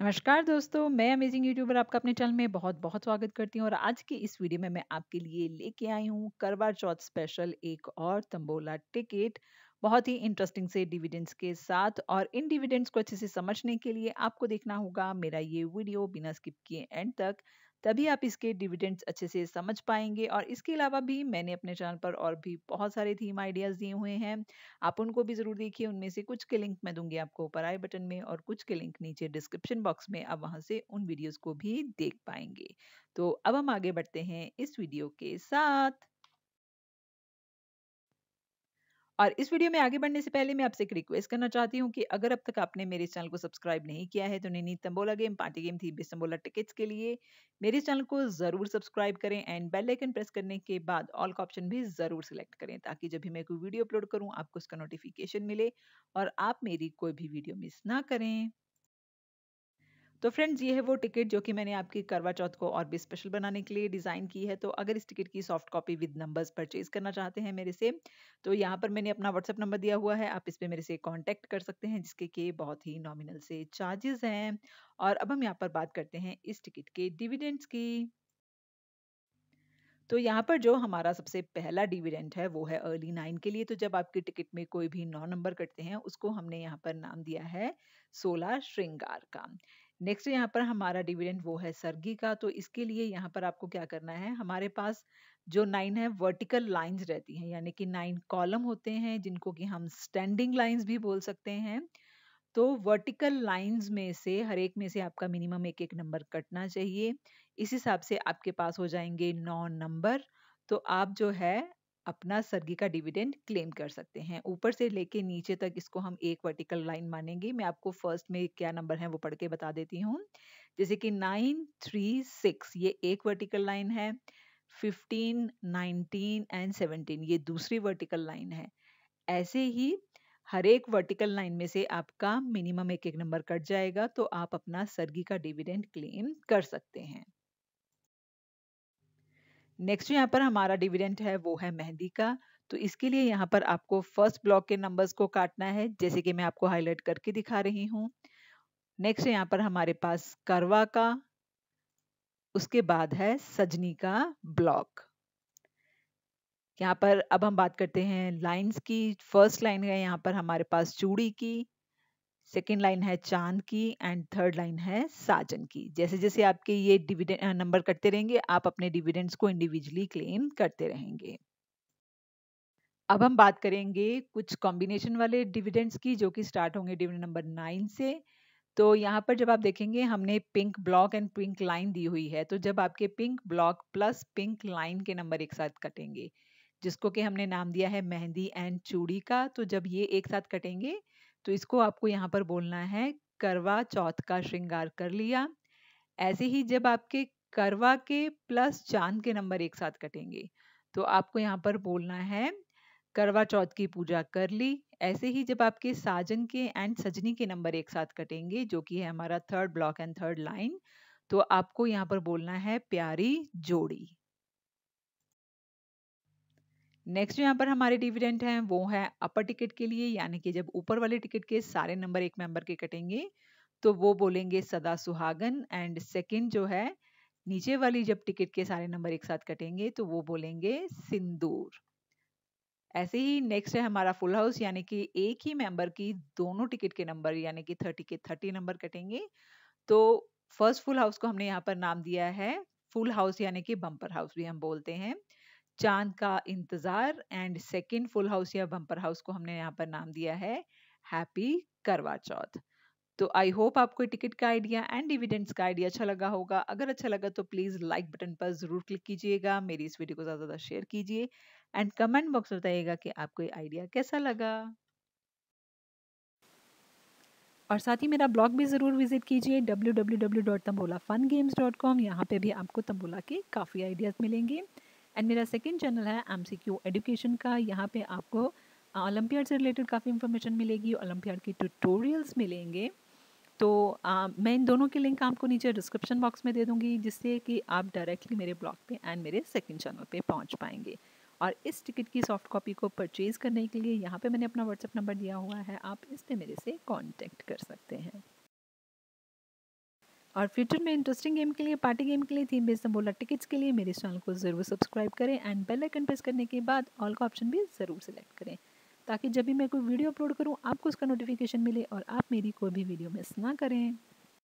नमस्कार दोस्तों मैं अमेजिंग यूट्यूबर आपका अपने चैनल में बहुत बहुत स्वागत करती हूँ और आज के इस वीडियो में मैं आपके लिए लेके आई हूँ करवा चौथ स्पेशल एक और तंबोला टिकट बहुत ही इंटरेस्टिंग से डिविडेंड्स के साथ और इन डिविडेंड्स को अच्छे से समझने के लिए आपको देखना होगा मेरा ये वीडियो बिना स्किप किए एंड तक तभी आप इसके डिविडेंड्स अच्छे से समझ पाएंगे और इसके अलावा भी मैंने अपने चैनल पर और भी बहुत सारे थीम आइडियाज़ दिए हुए हैं आप उनको भी ज़रूर देखिए उनमें से कुछ के लिंक मैं दूंगी आपको ऊपर आई बटन में और कुछ के लिंक नीचे डिस्क्रिप्शन बॉक्स में आप वहाँ से उन वीडियोज़ को भी देख पाएंगे तो अब हम आगे बढ़ते हैं इस वीडियो के साथ और इस वीडियो में आगे बढ़ने से पहले मैं आपसे एक रिक्वेस्ट करना चाहती हूँ कि अगर अब तक आपने मेरे चैनल को सब्सक्राइब नहीं किया है तो नीनी तंबोला गेम पार्टी गेम थी बिस्तंबोला टिकट्स के लिए मेरे चैनल को ज़रूर सब्सक्राइब करें एंड बेल आइकन प्रेस करने के बाद ऑल का ऑप्शन भी ज़रूर सिलेक्ट करें ताकि जब भी मैं कोई वीडियो अपलोड करूँ आपको उसका नोटिफिकेशन मिले और आप मेरी कोई भी वीडियो मिस ना करें तो फ्रेंड्स ये है वो टिकट जो कि मैंने आपकी करवा चौथ को और भी स्पेशल बनाने के लिए डिज़ाइन की है तो अगर इस टिकट की soft copy with numbers purchase करना चाहते हैं मेरे से तो यहाँ पर मैंने अपना व्हाट्सअप नंबर दिया हुआ है आप इस पर मेरे से कॉन्टैक्ट कर सकते हैं जिसके के बहुत ही नॉमिनल से चार्जेस हैं और अब हम यहाँ पर बात करते हैं इस टिकट के डिविडेंट्स की तो यहाँ पर जो हमारा सबसे पहला डिविडेंट है वो है अर्ली नाइन के लिए तो जब आपकी टिकट में कोई भी नौ नंबर कटते हैं उसको हमने यहाँ पर नाम दिया है सोलह श्रृंगार का नेक्स्ट तो यहाँ पर हमारा डिविडेंड वो है सर्गी का तो इसके लिए यहाँ पर आपको क्या करना है हमारे पास जो नाइन है वर्टिकल लाइंस रहती हैं यानी कि नाइन कॉलम होते हैं जिनको कि हम स्टैंडिंग लाइंस भी बोल सकते हैं तो वर्टिकल लाइंस में से हर एक में से आपका मिनिमम एक एक नंबर कटना चाहिए इस हिसाब से आपके पास हो जाएंगे नौ नंबर तो आप जो है अपना सर्गी का डिविडेंड क्लेम कर सकते हैं ऊपर से लेके नीचे तक इसको हम एक वर्टिकल लाइन मानेंगे मैं आपको फर्स्ट में क्या नंबर है वो पढ़ के बता देती हूँ जैसे कि नाइन थ्री सिक्स ये एक वर्टिकल लाइन है फिफ्टीन नाइनटीन एंड सेवनटीन ये दूसरी वर्टिकल लाइन है ऐसे ही हर एक वर्टिकल लाइन में से आपका मिनिमम एक एक नंबर कट जाएगा तो आप अपना सर्गी का डिविडेंड क्लेम कर सकते हैं नेक्स्ट यहाँ पर हमारा डिविडेंट है वो है मेहंदी का तो इसके लिए यहाँ पर आपको फर्स्ट ब्लॉक के नंबर्स को काटना है जैसे कि मैं आपको हाईलाइट करके दिखा रही हूँ नेक्स्ट यहाँ पर हमारे पास करवा का उसके बाद है सजनी का ब्लॉक यहाँ पर अब हम बात करते हैं लाइंस की फर्स्ट लाइन है यहाँ पर हमारे पास चूड़ी की सेकेंड लाइन है चांद की एंड थर्ड लाइन है साजन की जैसे जैसे आपके ये डिविडेंड नंबर कटते रहेंगे आप अपने डिविडेंड्स को इंडिविजुअली क्लेम करते रहेंगे अब हम बात करेंगे कुछ कॉम्बिनेशन वाले डिविडेंड्स की जो कि स्टार्ट होंगे डिविडेंड नंबर नाइन से तो यहाँ पर जब आप देखेंगे हमने pink block and pink line दी हुई है तो जब आपके pink block plus pink line के नंबर एक साथ कटेंगे जिसको कि हमने नाम दिया है मेहंदी एंड चूड़ी का तो जब ये एक साथ कटेंगे तो इसको आपको यहाँ पर बोलना है करवा चौथ का श्रृंगार कर लिया ऐसे ही जब आपके करवा के प्लस चांद के नंबर एक साथ कटेंगे तो आपको यहाँ पर बोलना है करवा चौथ की पूजा कर ली ऐसे ही जब आपके साजन के एंड सजनी के नंबर एक साथ कटेंगे जो कि है हमारा third block and third line तो आपको यहाँ पर बोलना है प्यारी जोड़ी नेक्स्ट यहाँ पर हमारे डिविडेंट हैं वो है अपर टिकट के लिए यानी कि जब ऊपर वाले टिकट के सारे नंबर एक मेंबर के कटेंगे तो वो बोलेंगे सदा सुहागन एंड सेकंड जो है नीचे वाली जब टिकट के सारे नंबर एक साथ कटेंगे तो वो बोलेंगे सिंदूर ऐसे ही नेक्स्ट है हमारा फुल हाउस यानी कि एक ही मेंबर की दोनों टिकट के नंबर यानी कि थर्टी के थर्टी नंबर कटेंगे तो फर्स्ट फुल हाउस को हमने यहाँ पर नाम दिया है फुल हाउस यानी कि बम्पर हाउस भी हम बोलते हैं चांद का इंतजार एंड सेकेंड फुल हाउस या बम्पर हाउस को हमने यहाँ पर नाम दिया है हैप्पी करवा चौथ तो आई होप आपको टिकट का आइडिया एंड डिविडेंड्स का आइडिया अच्छा लगा होगा अगर अच्छा लगा तो प्लीज़ लाइक बटन पर ज़रूर क्लिक कीजिएगा मेरी इस वीडियो को ज़्यादा ज़्यादा शेयर कीजिए एंड कमेंट बॉक्स में बताइएगा कि आपको ये आइडिया कैसा लगा और साथ ही मेरा ब्लॉग भी ज़रूर विजिट कीजिए W W W dot tambola fun games dot com यहाँ पर भी आपको तम्बोला के काफ़ी आइडियाज़ मिलेंगे एंड मेरा सेकेंड चैनल है एम एडुकेशन का यहाँ पर आपको ओलम्पियाड से रिलेटेड काफ़ी इन्फॉर्मेशन मिलेगी ओलम्पियाड के ट्यूटोरियल्स मिलेंगे तो आ, मैं इन दोनों के लिंक आपको नीचे डिस्क्रिप्शन बॉक्स में दे दूँगी जिससे कि आप डायरेक्टली मेरे ब्लॉग पे एंड मेरे सेकंड चैनल पे पहुंच पाएंगे और इस टिकट की सॉफ्ट कॉपी को परचेज़ करने के लिए यहाँ पे मैंने अपना व्हाट्सअप नंबर दिया हुआ है आप इस पर मेरे से कॉन्टेक्ट कर सकते हैं और फ्यूचर में इंटरेस्टिंग गेम के लिए पार्टी गेम के लिए थीम बेस्ड तंबोला टिकट्स के लिए मेरे चैनल को ज़रूर सब्सक्राइब करें एंड बेल आइकन प्रेस करने के बाद ऑल का ऑप्शन भी ज़रूर सेलेक्ट करें ताकि जब भी मैं कोई वीडियो अपलोड करूँ आपको उसका नोटिफिकेशन मिले और आप मेरी कोई भी वीडियो मिस ना करें